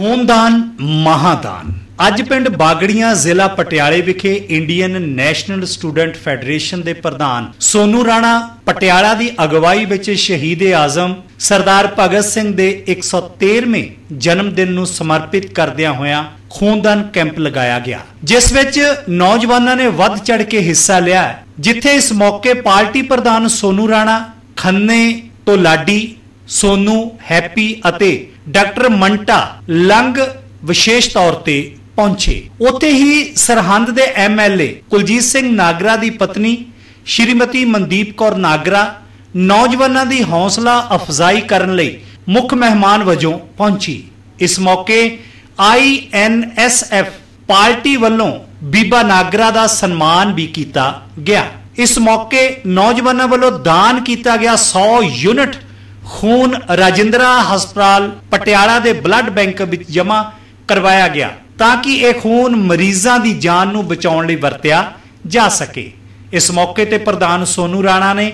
ਖੂਨਦਾਨ ਮਹਾਦਾਨ ਅੱਜ ਪਿੰਡ ਬਾਗੜੀਆਂ ਜ਼ਿਲ੍ਹਾ ਪਟਿਆਲੇ ਵਿਖੇ ਇੰਡੀਅਨ ਨੈਸ਼ਨਲ ਸਟੂਡੈਂਟ ਫੈਡਰੇਸ਼ਨ ਦੇ ਪ੍ਰਧਾਨ ਸੋਨੂ ਰਾਣਾ ਪਟਿਆਲਾ ਦੀ ਅਗਵਾਈ ਵਿੱਚ ਸ਼ਹੀਦ ਆਜ਼ਮ ਸਰਦਾਰ ਭਗਤ ਸਿੰਘ ਦੇ 113ਵੇਂ ਜਨਮ ਦਿਨ ਨੂੰ ਸਮਰਪਿਤ ਕਰਦਿਆਂ ਹੋਇਆਂ ਖੂਨਦਾਨ ਕੈਂਪ ਲਗਾਇਆ ਗਿਆ ਜਿਸ ਵਿੱਚ ਨੌਜਵਾਨਾਂ ਨੇ ਵੱਧ ਚੜ ਕੇ ਹਿੱਸਾ ਲਿਆ ਜਿੱਥੇ ਇਸ ਮੌਕੇ ਪਾਰਟੀ ਪ੍ਰਧਾਨ ਸੋਨੂ ਰਾਣਾ ਖੰਨੇ ਤੋਂ ਲਾਡੀ ਸੋਨੂ ਹੈਪੀ ਅਤੇ ਡਾਕਟਰ ਮੰਟਾ ਲੰਗ ਵਿਸ਼ੇਸ਼ ਤੌਰ ਤੇ ਪਹੁੰਚੇ ਉੱਥੇ ਹੀ ਸਰਹੰਦ ਦੇ ਐਮਐਲਏ ਕੁਲਜੀਤ ਸਿੰਘ ਨਾਗਰਾ ਦੀ ਪਤਨੀ ਸ਼੍ਰੀਮਤੀ ਮਨਦੀਪ ਕੌਰ ਨਾਗਰਾ ਨੌਜਵਾਨਾਂ ਦੀ ਹੌਸਲਾ ਅਫਜ਼ਾਈ ਕਰਨ ਲਈ ਮੁੱਖ ਮਹਿਮਾਨ ਵਜੋਂ ਪਹੁੰਚੀ ਇਸ ਮੌਕੇ ਆਈਐਨਐਸਐਫ ਪਾਰਟੀ ਵੱਲੋਂ ਬੀਬਾ ਨਾਗਰਾ ਦਾ ਸਨਮਾਨ ਵੀ ਕੀਤਾ ਗਿਆ ਇਸ ਮੌਕੇ ਨੌਜਵਾਨਾਂ ਵੱਲੋਂ ਦਾਨ ਕੀਤਾ ਗਿਆ 100 ਯੂਨਿਟ ਖੂਨ ਰਾਜਿੰਦਰਾ ਹਸਪਤਾਲ ਪਟਿਆਲਾ ਦੇ ਬਲੱਡ ਬੈਂਕ ਵਿੱਚ ਜਮ੍ਹਾਂ ਕਰਵਾਇਆ ਗਿਆ ਤਾਂ ਕਿ ਇਹ ਖੂਨ ਮਰੀਜ਼ਾਂ ਦੀ ਜਾਨ ਨੂੰ ਬਚਾਉਣ ਲਈ ਵਰਤਿਆ ਜਾ ਸਕੇ ਇਸ ਮੌਕੇ ਤੇ ਪ੍ਰਧਾਨ ਸੋਨੂ ਰਾਣਾ ਨੇ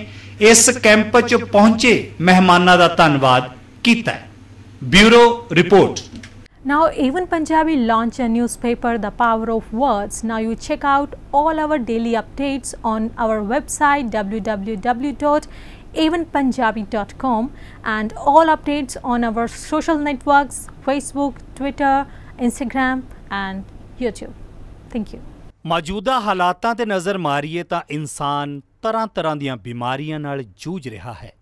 ਇਸ ਕੈਂਪ 'ਚ ਪਹੁੰਚੇ ਮਹਿਮਾਨਾਂ ਦਾ ਧੰਨਵਾਦ ਕੀਤਾ bureau report Now, even Punjabi launch a newspaper, The Power of Words. Now, you check out all our daily updates on our website www. evenpunjabi.com and all updates on our social networks Facebook, Twitter, Instagram and YouTube. Thank you. ਮੌਜੂਦਾ ਹਾਲਾਤਾਂ ਤੇ ਨਜ਼ਰ ਮਾਰੀਏ ਤਾਂ ਇਨਸਾਨ ਤਰ੍ਹਾਂ-ਤਰ੍ਹਾਂ ਦੀਆਂ ਬਿਮਾਰੀਆਂ ਨਾਲ ਜੂਝ ਰਿਹਾ ਹੈ।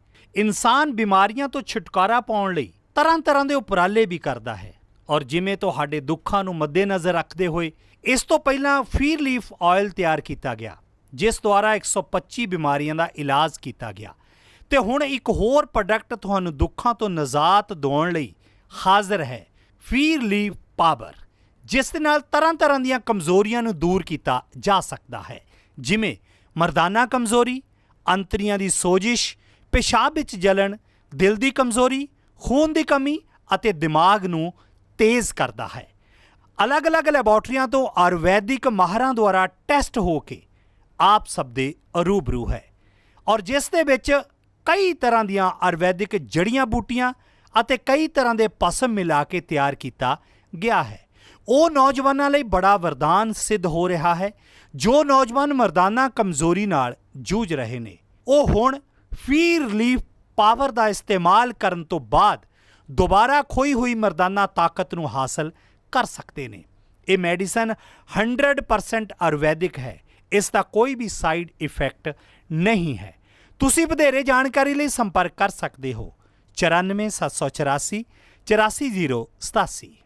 ਇਨਸਾਨ ਬਿਮਾਰੀਆਂ ਤੋਂ ਛੁਟਕਾਰਾ ਪਾਉਣ ਲਈ ਤਰ੍ਹਾਂ-ਤਰ੍ਹਾਂ ਦੇ ਉਪਰਾਲੇ ਵੀ ਕਰਦਾ ਹੈ ਔਰ ਜਿਵੇਂ ਤੁਹਾਡੇ ਦੁੱਖਾਂ ਨੂੰ ਮੱਦੇਨਜ਼ਰ ਰੱਖਦੇ ਹੋਏ ਇਸ ਤੋਂ ਪਹਿਲਾਂ ਫੀਰ ਲੀਫ ਆਇਲ ਤਿਆਰ ਕੀਤਾ ਗਿਆ ਜਿਸ ਦੁਆਰਾ 125 ਬਿਮਾਰੀਆਂ ਦਾ ਇਲਾਜ ਕੀਤਾ ਗਿਆ ਤੇ ਹੁਣ ਇੱਕ ਹੋਰ ਪ੍ਰੋਡਕਟ ਤੁਹਾਨੂੰ ਦੁੱਖਾਂ ਤੋਂ ਨਜ਼ਾਤ ਦਿਵਾਉਣ ਲਈ ਹਾਜ਼ਰ ਹੈ ਫੀਰ ਲੀਵ ਪਾਵਰ ਜਿਸ ਦੇ ਨਾਲ ਤਰ੍ਹਾਂ-ਤਰ੍ਹਾਂ ਦੀਆਂ ਕਮਜ਼ੋਰੀਆਂ ਨੂੰ ਦੂਰ ਕੀਤਾ ਜਾ ਸਕਦਾ ਹੈ ਜਿਵੇਂ ਮਰਦਾਨਾ ਕਮਜ਼ੋਰੀ ਅੰਤਰੀਆਂ ਦੀ ਸੋਜਿਸ਼ ਪਿਸ਼ਾਬ ਵਿੱਚ ਜਲਣ ਦਿਲ ਦੀ ਕਮਜ਼ੋਰੀ ਖੂਨ ਦੀ ਕਮੀ ਅਤੇ ਦਿਮਾਗ ਨੂੰ ਤੇਜ਼ ਕਰਦਾ ਹੈ ਅਲੱਗ-ਅਲੱਗ ਲੈਬੋਰਟਰੀਆਂ ਤੋਂ ਆਯੁਰਵੈਦਿਕ ਮਾਹਰਾਂ ਦੁਆਰਾ ਟੈਸਟ ਹੋ ਕੇ ਆਪ ਸਭ ਦੇ ਅਰੂਬਰੂ ਹੈ ਔਰ ਜਿਸ ਦੇ ਵਿੱਚ ਕਈ ਤਰ੍ਹਾਂ ਦੀਆਂ ਆਯੁਰਵੈਦਿਕ ਜੜੀਆਂ ਬੂਟੀਆਂ ਅਤੇ ਕਈ ਤਰ੍ਹਾਂ ਦੇ ਪਸਮ ਮਿਲਾ ਕੇ ਤਿਆਰ ਕੀਤਾ ਗਿਆ ਹੈ ਉਹ ਨੌਜਵਾਨਾਂ ਲਈ ਬੜਾ ਵਰਦਾਨ ਸਿੱਧ ਹੋ ਰਿਹਾ ਹੈ ਜੋ ਨੌਜਵਾਨ ਮਰਦਾਨਾ ਕਮਜ਼ੋਰੀ ਨਾਲ ਜੂਝ ਰਹੇ ਨੇ ਉਹ ਹੁਣ ਫੀ ਰਿਲੀਫ ਪਾਵਰ ਦਾ ਇਸਤੇਮਾਲ ਕਰਨ ਤੋਂ ਬਾਅਦ ਦੁਬਾਰਾ ਖੋਈ ਹੋਈ ਮਰਦਾਨਾ ਤਾਕਤ ਨੂੰ ਹਾਸਲ ਕਰ ਸਕਦੇ ਨੇ ਇਹ ਮੈਡੀਸਨ 100% ਆਯੁਰਵੈਦਿਕ ਹੈ ਇਸ ਦਾ ਕੋਈ ਵੀ ਸਾਈਡ ਇਫੈਕਟ ਨਹੀਂ ਹੈ ਤੁਸੀਂ ਵਧੇਰੇ ਜਾਣਕਾਰੀ ਲਈ ਸੰਪਰਕ ਕਰ ਸਕਦੇ ਹੋ 9474844087